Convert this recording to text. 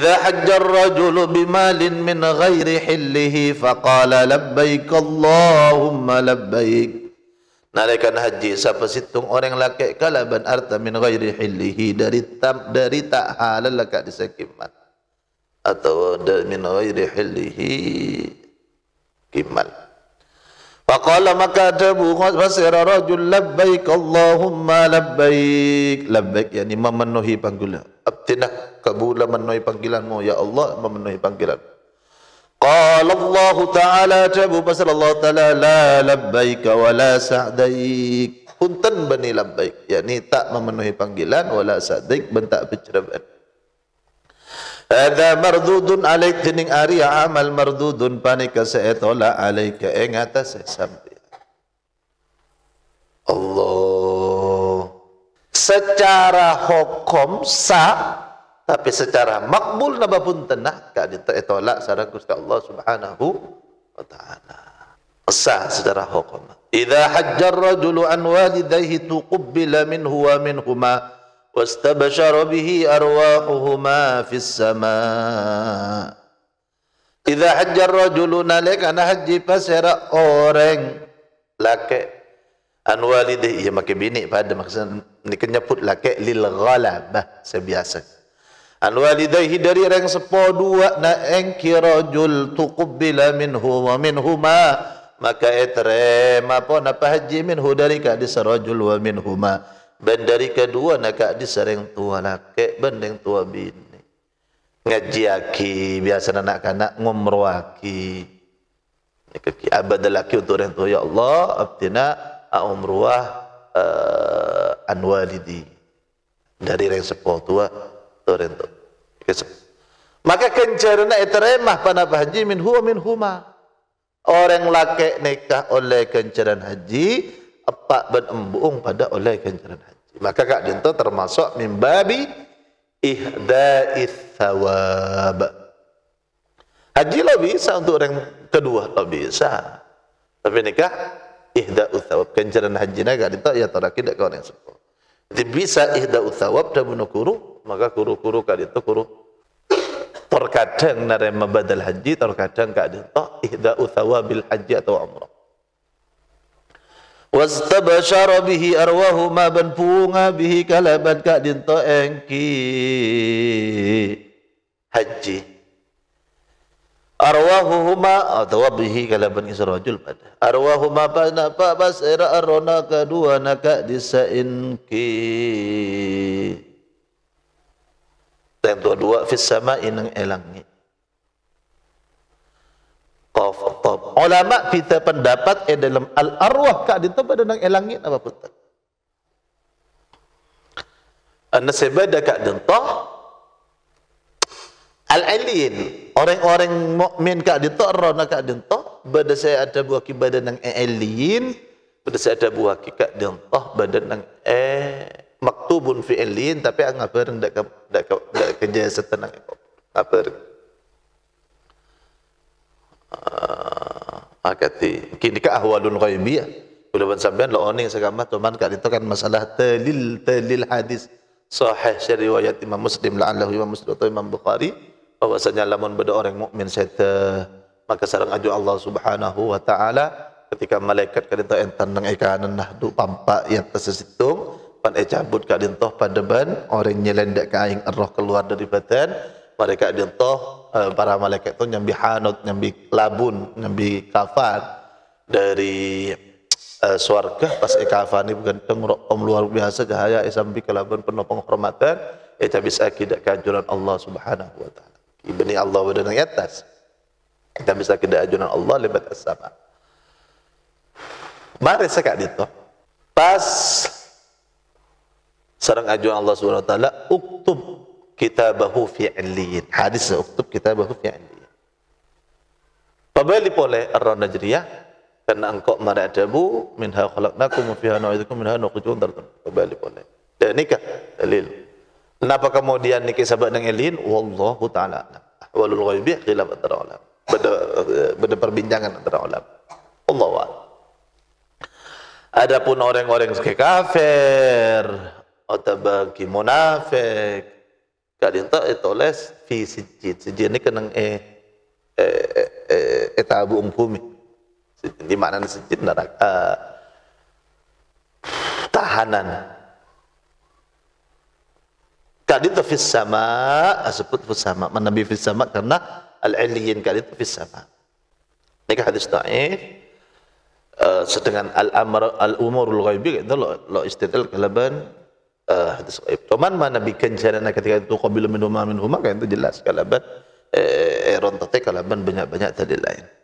إذا حج الرجل بمال من غير حله فقال لبيك اللهم لبيك Nalaikan haji siapa situng orang laki kalaban arta min ghairi hillihi dari tam, dari tak halal laki disekimat atau dari min ghairi hillihi kimal. Faqala maka tabu fasira rajul labbaik Allahumma labbaik labbaik yakni memenuhi panggilan tidak kabula memenuhi panggilanmu ya Allah memenuhi panggilan. Qala Allah Ta'ala jabu pasal Allah Ta'ala la labbaik wa la sa'daik. Punten bani labbaik. Yakni tak memenuhi panggilan wa sa'daik bentak pencerabaan. Ada mardudun alaik dening ari ya amal mardudun panika saetola alaika ing eh, atas sampai. Allah secara hukum sah tapi secara makbul napa punten nah ka ditolak secara Gusti Allah Subhanahu wa taala sah secara hukum idza hajja ar-rajulu an walidayhi tuqbila minhu wa minhuma wastabashara bihi arwahuhuma fis sama idza hajja ar-rajulu nalika haji pasera orang laki an walidayhi ya make bini pada maksud Niki nyebut laki lil ghalabah sebiasa. An walidayhi dari orang sepo dua na engki rajul tuqbila minhu wa minhuma maka etre mapon apa haji minhu dari ka disarajul wa minhuma ben dari kedua nak ka disareng tua laki bendeng tua bini ngaji aki biasa anak-anak ngumroh aki abad laki untuk orang tua ya Allah abdina ah, umruah uh, eh, an walidi dari reng sepuluh tua tu reng maka kencarana eteremah panapa haji min huwa min huma orang laki nikah oleh kencaran haji empat berembuung pada oleh kencaran haji maka kak dinto termasuk mimbabi ihda'ith thawab haji lo bisa untuk orang kedua lo bisa tapi nikah ihda'ut thawab kencaran haji naga dinto ya tidak kau yang sepuluh bisa ihda dan tabunu kuru maka kuru-kuru kali itu kuru terkadang narema badal haji terkadang kadin to ihda uthawabil haji atau umrah wastabashara bihi arwahu ma ban puunga bihi kalaban kadin dinto engki haji arwahuhuma atau bihi kalaban kisrajul pada arwahuhuma bana fa basira arona kedua naka disainki dan dua dua fis sama inang elangi qaf qaf ulama kita pendapat eh dalam al arwah ka dinten pada nang elangi apa pun Anna sebab dekat dentah al-aliyin orang-orang mukmin kak dinto rona kak dinto saya ada buah ki badan nang eliin saya ada buah ki kak dinto badan nang eh maktubun fi eliin tapi anggap bareng dak dak dak kerja setenang apa ah, akati kini ahwalun ahwalul ghaibiyah kula ban sampean lo oning sagamat cuman kat itu kan masalah telil telil hadis sahih riwayat Imam Muslim la'allahu Imam Muslim atau Imam Bukhari bahwasanya lamun beda orang mukmin sete maka sareng aju Allah Subhanahu wa taala ketika malaikat kadinto enten nang ikanan nah du pampa yang tersesitung pan e cabut kadinto padeban orang nyelendek ka aing roh keluar dari badan mereka dinto e, para malaikat itu nyambi hanut nyambi labun nyambi kafan dari uh, pas e kafan ini bukan tengrok om luar biasa cahaya e sambi kelabun penuh penghormatan e cabis akidah kajuran Allah Subhanahu wa taala Ibni Allah wa yang atas. Kita bisa kena ajunan Allah lebat asama sama Mari sekat dito. Pas serang ajuan Allah Subhanahu wa taala uktub kitabahu fi Hadis uktub kitabahu fi illiyin. Pabali boleh ar-ron najriyah karena engkau maradabu minha khalaqnakum wa fiha nu'idukum minha nukujun dartun. Pabali boleh Dan nikah dalil. Kenapa kemudian niki sabak elin? Wallahu taala. Walul ghaibi khilaf antara ulama. Beda, beda perbincangan antara ulama. Allah a'lam. Adapun orang-orang yang kafir atau bagi munafik, kalian tak ditulis fi sijid. Sijid ini kena eh eh eh, eh etabu umkumi. Di mana sijid neraka? Tahanan itu fis sama ah, sebut fis sama menabi fis sama karena al-illiyin itu fis sama ini hadis dhaif uh, ah, sedangkan al-amr al-umurul ghaibi itu lo, lo istidlal kalaban uh, ah, hadis ghaib cuman mana bikin jarana ketika itu kau bilang minhuma minhuma kan itu jelas kalaban eh, eh, eh rontate kalaban banyak-banyak dari lain